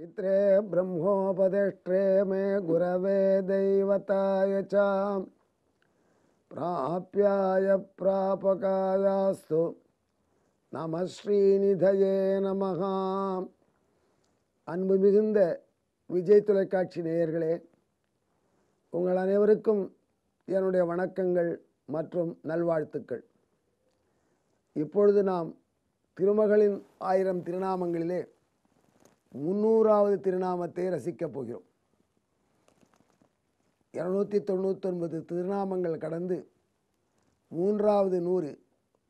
पित्रे ब्रह्मोपदिष्ट्रे मे குரவே दैवताय च प्राप्याय நம ஸ்ரீநிதயே நமகா அன்பு மிகுந்த விஜய் தொலைக்காட்சி நேயர்களே உங்கள் அனைவருக்கும் என்னுடைய வணக்கங்கள் மற்றும் நல்வாழ்த்துக்கள் இப்பொழுது நாம் திருமகளின் ஆயிரம் திருநாமங்களிலே முந்நூறாவது திருநாமத்தை ரசிக்கப் போகிறோம் இரநூத்தி தொண்ணூத்தொன்பது திருநாமங்கள் கடந்து மூன்றாவது நூறு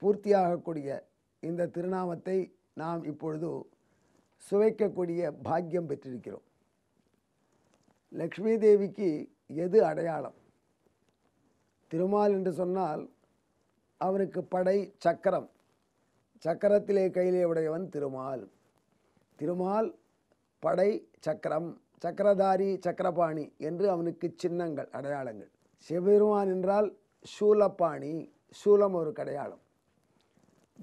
பூர்த்தியாகக்கூடிய இந்த திருநாமத்தை நாம் இப்பொழுது சுவைக்கக்கூடிய பாக்கியம் பெற்றிருக்கிறோம் லக்ஷ்மி தேவிக்கு எது அடையாளம் திருமால் என்று சொன்னால் அவருக்கு படை சக்கரம் சக்கரத்திலே கையிலே உடையவன் திருமால் திருமால் படை சக்கரம் சக்கரதாரி சக்கரபாணி என்று அவனுக்கு சின்னங்கள் அடையாளங்கள் சிவபெருமான் என்றால் சூலப்பாணி சூலம் ஒரு கடையாளம்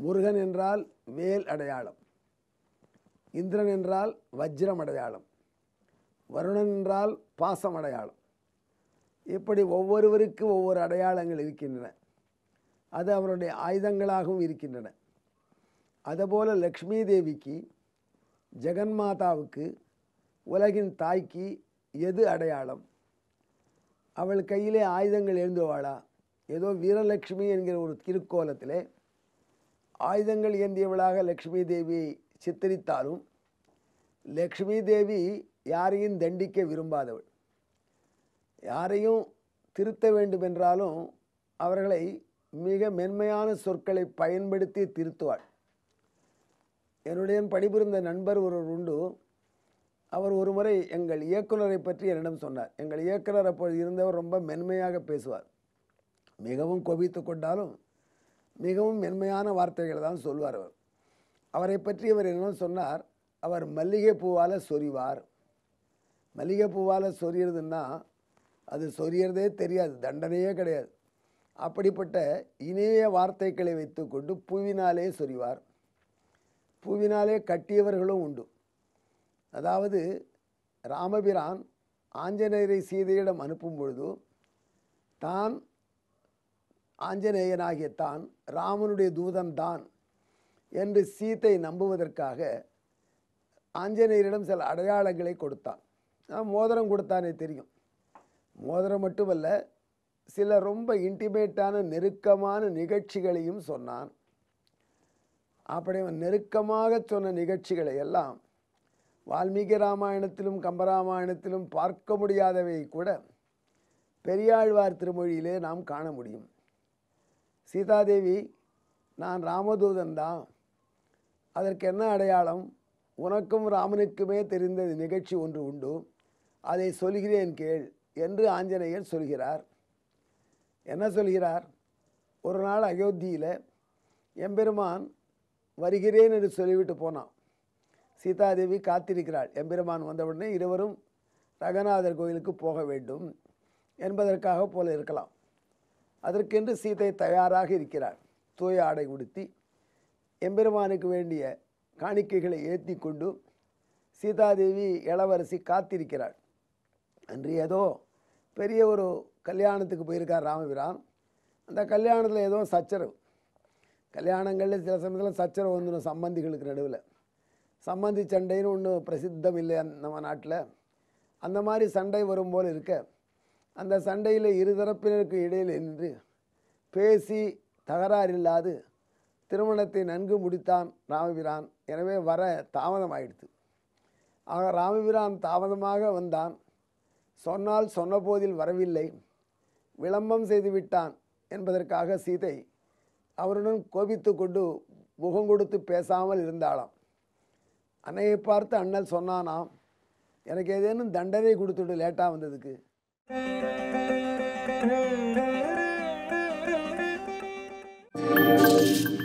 முருகன் என்றால் வேல் அடையாளம் இந்திரன் என்றால் வஜ்ரம் அடையாளம் வருணன் என்றால் பாசம் அடையாளம் இப்படி ஒவ்வொருவருக்கு ஒவ்வொரு அடையாளங்கள் இருக்கின்றன அது அவருடைய ஆயுதங்களாகவும் இருக்கின்றன அதுபோல் லக்ஷ்மி தேவிக்கு ஜெகன்மாதாவுக்கு உலகின் தாய்க்கு எது அடையாளம் அவள் கையிலே ஆயுதங்கள் எழுந்துவாளா ஏதோ வீரலட்சுமி என்கிற ஒரு திருக்கோலத்திலே ஆயுதங்கள் ஏந்தியவளாக லக்ஷ்மி தேவியை சித்தரித்தாலும் லக்ஷ்மி தேவி யாரையும் தண்டிக்க விரும்பாதவள் யாரையும் திருத்த வேண்டுமென்றாலும் அவர்களை மிக மென்மையான சொற்களை பயன்படுத்தி திருத்துவாள் என்னுடைய பணிபுரிந்த நண்பர் ஒருவர் உண்டு அவர் ஒரு முறை எங்கள் இயக்குநரை பற்றி என்னிடம் சொன்னார் எங்கள் இயக்குனர் அப்பொழுது இருந்தவர் ரொம்ப மென்மையாக பேசுவார் மிகவும் கொவித்து கொண்டாலும் மிகவும் மென்மையான வார்த்தைகளை தான் சொல்வார் அவர் அவரை பற்றி அவர் என்ன சொன்னார் அவர் மல்லிகை பூவால் சொறிவார் மல்லிகை பூவால் சொரியறதுன்னா அது சொரியறதே தெரியாது தண்டனையே கிடையாது அப்படிப்பட்ட இணைய வார்த்தைகளை வைத்துக்கொண்டு பூவினாலே சொறிவார் பூவினாலே கட்டியவர்களும் உண்டு அதாவது ராமபிரான் ஆஞ்சநேயரை சீதையிடம் அனுப்பும் பொழுது தான் ஆஞ்சநேயனாகிய தான் ராமனுடைய தூதன் தான் என்று சீத்தை நம்புவதற்காக ஆஞ்சநேயரிடம் சில அடையாளங்களை கொடுத்தான் மோதிரம் கொடுத்தானே தெரியும் மோதிரம் மட்டுமல்ல சில ரொம்ப இன்டிமேட்டான நெருக்கமான நிகழ்ச்சிகளையும் சொன்னான் அப்படி அவன் நெருக்கமாக சொன்ன நிகழ்ச்சிகளை எல்லாம் வால்மீகி ராமாயணத்திலும் கம்பராமாயணத்திலும் பார்க்க முடியாதவை கூட பெரியாழ்வார் திருமொழியிலே நாம் காண முடியும் சீதாதேவி நான் ராமதூதன் தான் அதற்கு என்ன அடையாளம் உனக்கும் ராமனுக்குமே தெரிந்த நிகழ்ச்சி ஒன்று உண்டு அதை சொல்கிறேன் கேள் என்று ஆஞ்சநேயர் சொல்கிறார் என்ன சொல்கிறார் ஒரு நாள் அயோத்தியில் எம்பெருமான் வருகிறேன் என்று சொல்லிவிட்டு போனான் சீதாதேவி காத்திருக்கிறாள் எம்பெருமான் வந்தவுடனே இருவரும் ரகநாதர் கோயிலுக்கு போக வேண்டும் என்பதற்காக போல இருக்கலாம் அதற்கென்று சீதை தயாராக இருக்கிறார் தூய ஆடை உடுத்தி எம்பெருமானுக்கு வேண்டிய காணிக்கைகளை ஏற்றி கொண்டு சீதாதேவி இளவரசி காத்திருக்கிறாள் அன்று ஏதோ பெரிய ஒரு கல்யாணத்துக்கு போயிருக்கார் ராமபிரான் அந்த கல்யாணத்தில் ஏதோ சச்சரவு கல்யாணங்களில் சில சமயத்தில் சச்சரவு வந்துடும் சம்பந்திகளுக்கு நடுவில் சம்பந்தி சண்டைன்னு ஒன்று பிரசித்தம் இல்லை நம்ம நாட்டில் அந்த மாதிரி சண்டை வரும் போல் இருக்க அந்த சண்டையில் இருதரப்பினருக்கு இடையில் நின்று பேசி தகராறு இல்லாது திருமணத்தை நன்கு முடித்தான் ராமபிரான் எனவே வர ஆகிடுச்சு ஆக ராமபிரான் தாமதமாக வந்தான் சொன்னால் சொன்ன போதில் வரவில்லை விளம்பம் செய்து விட்டான் என்பதற்காக சீதை அவருடன் கோபித்து கொண்டு முகம் கொடுத்து பேசாமல் இருந்தாளாம் அன்னையை பார்த்து அண்ணல் சொன்னானாம் எனக்கு ஏதேனும் தண்டனை கொடுத்துட்டு லேட்டாக வந்ததுக்கு Thank you.